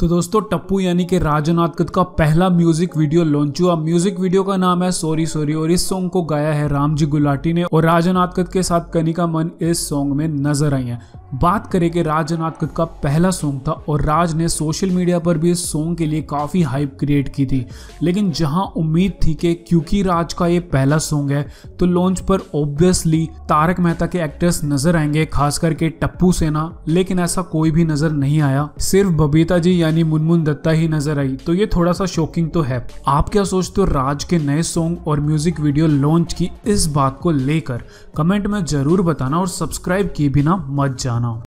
तो दोस्तों टप्पू यानी कि राजनाथ आतकत का पहला म्यूजिक वीडियो लॉन्च हुआ म्यूजिक वीडियो का नाम है सॉरी सॉरी और इस सॉन्ग को गाया है रामजी गुलाटी ने और राजनाथ कद के साथ कनिका मन इस सॉन्ग में नजर आई है बात करें कि राजनाथ अनाथ का पहला सॉन्ग था और राज ने सोशल मीडिया पर भी इस सॉन्ग के लिए काफ़ी हाइप क्रिएट की थी लेकिन जहां उम्मीद थी कि क्योंकि राज का ये पहला सॉन्ग है तो लॉन्च पर ऑब्वियसली तारक मेहता के एक्ट्रेस नजर आएंगे खास करके टप्पू सेना लेकिन ऐसा कोई भी नजर नहीं आया सिर्फ बबीता जी यानी मुनमुन दत्ता ही नजर आई तो ये थोड़ा सा शॉकिंग तो है आप क्या सोचते हो राज के नए सॉन्ग और म्यूजिक वीडियो लॉन्च की इस बात को लेकर कमेंट में जरूर बताना और सब्सक्राइब किए बिना मत जाना জানাও